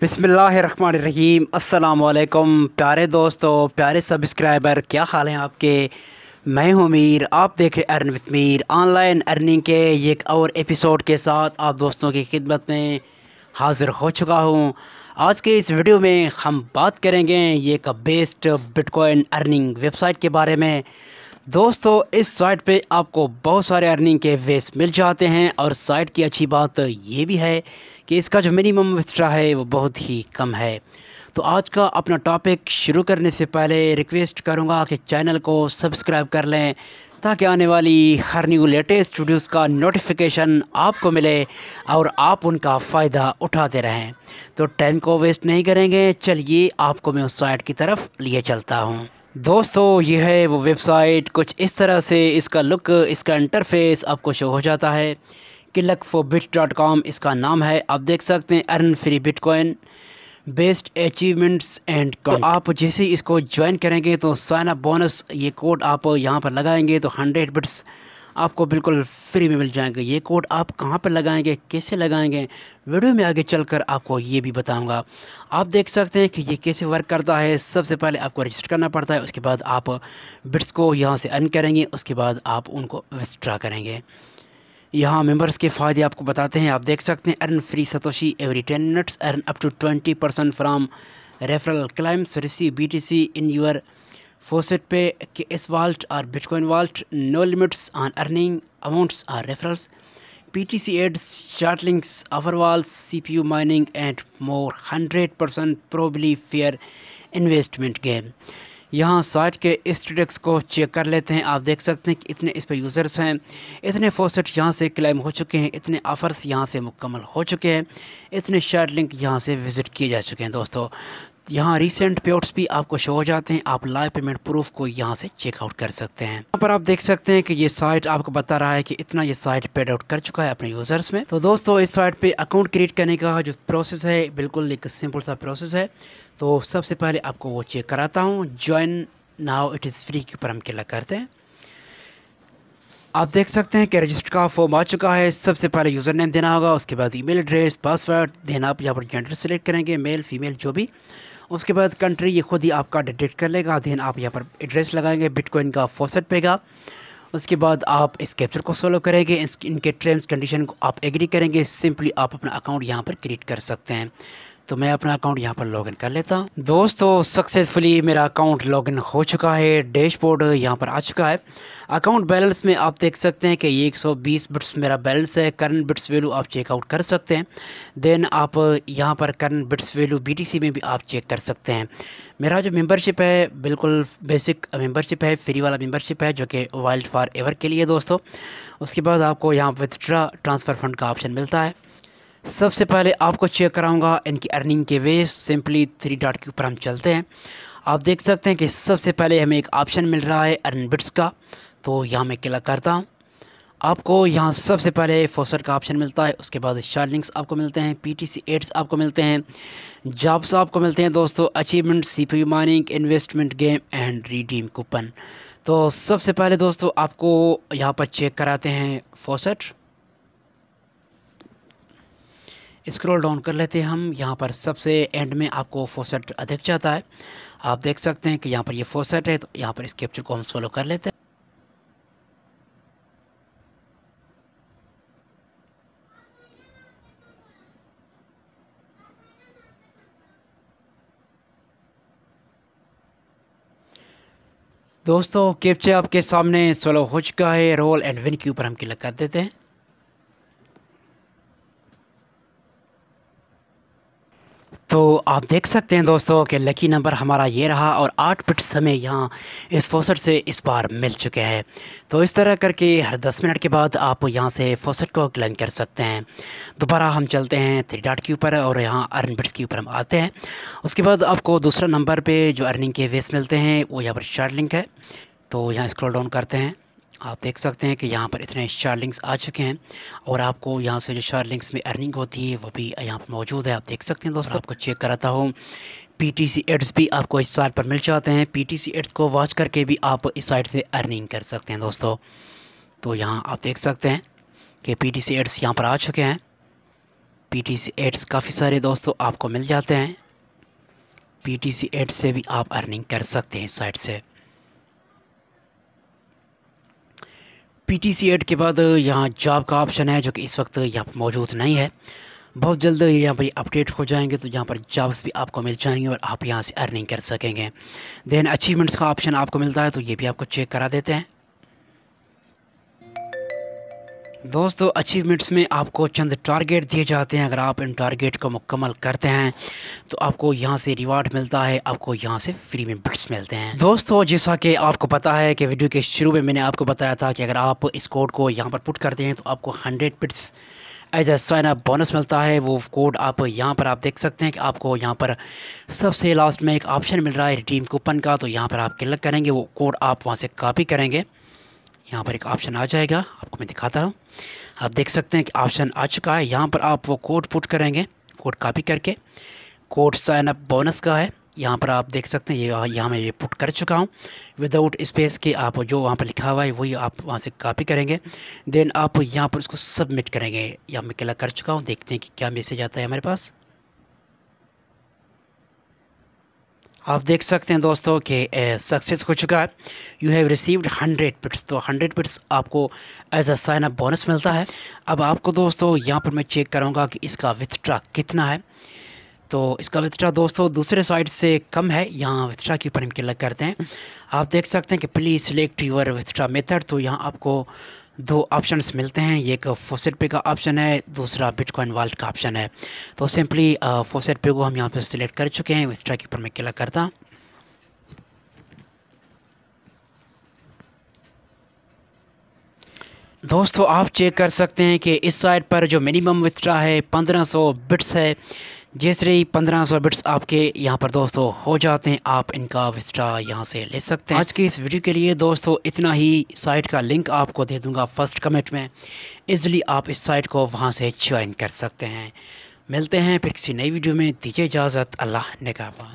बिसमीम अल्लाम प्यारे दोस्तों प्यारे सब्सक्राइबर क्या हाल हैं आपके मैं हूं मीर आप देख रहे earn with Meer online earning के एक और एपिसोड के साथ आप दोस्तों की खिदमत में हाज़िर हो चुका हूं आज के इस वीडियो में हम बात करेंगे एक बेस्ट बिटकॉइन अर्निंग वेबसाइट के बारे में दोस्तों इस साइट पे आपको बहुत सारे अर्निंग के वेस मिल जाते हैं और साइट की अच्छी बात ये भी है कि इसका जो मिनिमम विस्ट्रा है वो बहुत ही कम है तो आज का अपना टॉपिक शुरू करने से पहले रिक्वेस्ट करूँगा कि चैनल को सब्सक्राइब कर लें ताकि आने वाली हर न्यू लेटेस्ट वीडियोस का नोटिफिकेशन आपको मिले और आप उनका फ़ायदा उठाते रहें तो टाइम को वेस्ट नहीं करेंगे चलिए आपको मैं उस साइट की तरफ लिए चलता हूँ दोस्तों ये है वो वेबसाइट कुछ इस तरह से इसका लुक इसका इंटरफेस आपको शो हो जाता है क्लक फो बिट डॉट कॉम इसका नाम है आप देख सकते हैं earn free bitcoin best achievements and तो आप जैसे ही इसको ज्वाइन करेंगे तो साइन अप बोनस ये कोड आप यहाँ पर लगाएंगे तो हंड्रेड बिट्स आपको बिल्कुल फ्री में मिल जाएंगे ये कोड आप कहाँ पर लगाएंगे कैसे लगाएंगे वीडियो में आगे चलकर आपको ये भी बताऊंगा आप देख सकते हैं कि ये कैसे वर्क करता है सबसे पहले आपको रजिस्टर करना पड़ता है उसके बाद आप बिट्स को यहाँ से अर्न करेंगे उसके बाद आप उनको विस्ट्रा करेंगे यहाँ मेंबर्स के फ़ायदे आपको बताते हैं आप देख सकते हैं earn free satoshi every ten minutes earn up to twenty percent from referral claims receive B T C in your faucet पे के इस वाल्ट और bitcoin vault no limits on earning amounts और referrals C ads C P U mining and more hundred percent probably fair investment game यहाँ site के status को check कर लेते हैं आप देख सकते हैं कि इतने इस पर यूज़र्स हैं इतने फोसेट यहाँ से क्लेम हो चुके हैं इतने ऑफर्स यहाँ से मुकम्मल हो चुके हैं इतने शार्ट लिंक यहाँ से विज़िट किए जा चुके हैं दोस्तों यहाँ रिसेंट पेट्स भी आपको शो हो जाते हैं आप लाइव पेमेंट प्रूफ को यहाँ से चेकआउट कर सकते हैं यहाँ पर आप देख सकते हैं कि ये साइट आपको बता रहा है कि इतना ये साइट पेड आउट कर चुका है अपने यूजर्स में तो दोस्तों इस साइट पे अकाउंट क्रिएट करने का जो प्रोसेस है बिल्कुल एक सिंपल सा प्रोसेस है तो सबसे पहले आपको वो चेक कराता हूँ join now it is free के ऊपर हम क्लिक करते हैं आप देख सकते हैं कि रजिस्टर का फॉर्म आ चुका है सबसे पहले यूज़र नेम देना होगा उसके बाद ईमेल एड्रेस पासवर्ड देना आप यहाँ पर जेंडर सेलेक्ट करेंगे मेल फीमेल जो भी उसके बाद कंट्री ये खुद ही आपका डिटेक्ट कर लेगा देन आप यहाँ पर एड्रेस लगाएंगे बिटकॉइन का फोसेट पेगा उसके बाद आप इस कैप्चर को सॉलो करेंगे इनके टर्म्स कंडीशन को आप एग्री करेंगे सिंपली आप अपना अकाउंट यहाँ पर क्रिएट कर सकते हैं तो मैं अपना अकाउंट यहाँ पर लॉगिन कर लेता हूँ दोस्तों सक्सेसफुली मेरा अकाउंट लॉगिन हो चुका है डैशबोर्ड यहाँ पर आ चुका है अकाउंट बैलेंस में आप देख सकते हैं कि ये 120 बिट्स मेरा बैलेंस है करंट बिट्स वैल्यू आप चेकआउट कर सकते हैं देन आप यहाँ पर करंट बिट्स वैल्यू बी में भी आप चेक कर सकते हैं मेरा जो मेम्बरशिप है बिल्कुल बेसिक मेम्बरशिप है फ्री वाला मेम्बरशिप है जो कि वाइल्ड फॉर एवर के लिए दोस्तों उसके बाद आपको यहाँ विथड्रा ट्रांसफ़र फंड का ऑप्शन मिलता है सबसे पहले आपको चेक कराऊंगा इनकी अर्निंग के वे सिंपली थ्री डॉट के ऊपर हम चलते हैं आप देख सकते हैं कि सबसे पहले हमें एक ऑप्शन मिल रहा है अर्न बिट्स का तो यहाँ मैं क्लिक करता हूँ आपको यहाँ सबसे पहले फोसर का ऑप्शन मिलता है उसके बाद शार्लिंग्स आपको मिलते हैं पीटीसी एड्स आपको मिलते हैं जॉब्स आपको मिलते हैं दोस्तों achievement CPU mining investment game and redeem coupon तो सबसे पहले दोस्तों आपको यहाँ पर चेक कराते हैं फोसट स्क्रॉल डाउन कर लेते हैं हम यहाँ पर सबसे एंड में आपको फोसेट अधिक जाता है आप देख सकते हैं कि यहाँ पर ये फोसेट है तो यहाँ पर इस कैप्चर को हम सोलो कर लेते हैं दोस्तों कैप्चर आपके सामने सोलो हो चुका है रोल एंड विन के ऊपर हम क्लिक कर देते हैं तो आप देख सकते हैं दोस्तों कि लकी नंबर हमारा ये रहा और आठ पिट्स हमें यहाँ इस फोसट से इस बार मिल चुके हैं तो इस तरह करके हर दस मिनट के बाद आप यहाँ से फोसट को क्लेम कर सकते हैं दोबारा हम चलते हैं थ्री डाट के ऊपर और यहाँ अर्न बिट्स के ऊपर हम आते हैं उसके बाद आपको दूसरा नंबर पर जो अर्निंग के वेस्ट मिलते हैं वो यहाँ पर शार्ट लिंक है तो यहाँ स्क्रोल डाउन करते हैं आप देख सकते हैं कि यहाँ पर इतने शार लिंक्स आ चुके हैं और आपको यहाँ से जो शार लिंक्स में अर्निंग होती है वो भी यहाँ पर मौजूद है आप देख सकते हैं दोस्तों आपको चेक कराता हूँ पी टी सी एड्स भी आपको इस साइट पर मिल जाते हैं पी टी सी एड्स को वॉच करके भी आप इस साइट से अर्निंग कर सकते हैं दोस्तों तो यहाँ आप देख सकते हैं कि पी टी सी एड्स यहाँ पर आ चुके हैं पी टी सी एड्स काफ़ी सारे दोस्तों आपको मिल जाते हैं पी टी सी एड्स से भी आप अर्निंग कर सकते हैं इस साइट से पी टी सी एड के बाद यहाँ जॉब का ऑप्शन है जो कि इस वक्त यहाँ पर मौजूद नहीं है बहुत जल्द यहाँ पर अपडेट हो जाएंगे तो यहाँ पर जॉब्स भी आपको मिल जाएंगे और आप यहाँ से अर्निंग कर सकेंगे देन अचीवमेंट्स का ऑप्शन आपको मिलता है तो ये भी आपको चेक करा देते हैं दोस्तों अचीवमेंट्स में आपको चंद टारगेट दिए जाते हैं अगर आप इन टारगेट को मुकम्मल करते हैं तो आपको यहाँ से रिवार्ड मिलता है आपको यहाँ से फ्री में बिट्स मिलते हैं दोस्तों जैसा कि आपको पता है कि वीडियो के शुरू में मैंने आपको बताया था कि अगर आप इस कोड को यहाँ पर पुट करते हैं तो आपको hundred bits as a sign up bonus मिलता है वो कोड आप यहाँ पर आप देख सकते हैं कि आपको यहाँ पर सबसे लास्ट में एक ऑप्शन मिल रहा है रिडीम कूपन का तो यहाँ पर आप क्लिक करेंगे वो कोड आप वहाँ से कापी करेंगे यहाँ पर एक ऑप्शन आ जाएगा आपको मैं दिखाता हूँ आप देख सकते हैं कि ऑप्शन आ चुका है यहाँ पर आप वो कोड पुट करेंगे कोड कापी करके कोड साइन अप बोनस का है यहाँ पर आप देख सकते हैं ये यहाँ मैं ये पुट कर चुका हूँ विदाउट स्पेस के आप जो वहाँ पर लिखा हुआ है वही आप वहाँ से कॉपी करेंगे देन आप यहाँ पर उसको सबमिट करेंगे यहाँ मैं कला कर चुका हूँ देखते हैं कि क्या मैसेज आता है हमारे पास आप देख सकते हैं दोस्तों कि सक्सेस हो चुका है you have received hundred bits तो हंड्रेड पिट्स आपको as a sign up bonus मिलता है अब आपको दोस्तों यहाँ पर मैं चेक करूँगा कि इसका विथड्रा कितना है तो इसका विथड्रा दोस्तों दूसरे साइड से कम है यहाँ विथड्रा के ऊपर हम क्लिक करते हैं आप देख सकते हैं कि please select your withdraw method तो यहाँ आपको दो ऑप्शंस मिलते हैं एक फोसेट पे का ऑप्शन है दूसरा बिटकॉइन वॉल्ट का ऑप्शन है तो सिंपली फोसेट पे को हम यहाँ पे सिलेक्ट कर चुके हैं इस ट्रैक पर मैं क्लिक करता दोस्तों आप चेक कर सकते हैं कि इस साइट पर जो मिनिमम विथड्रा है 1500 बिट्स है जैसे ही 1500 बिट्स आपके यहाँ पर दोस्तों हो जाते हैं आप इनका विस्टा यहाँ से ले सकते हैं आज की इस वीडियो के लिए दोस्तों इतना ही साइट का लिंक आपको दे दूंगा फर्स्ट कमेंट में इसलिए आप इस साइट को वहाँ से ज्वाइन कर सकते हैं मिलते हैं फिर किसी नई वीडियो में दीजिए इजाज़त अल्लाह कहा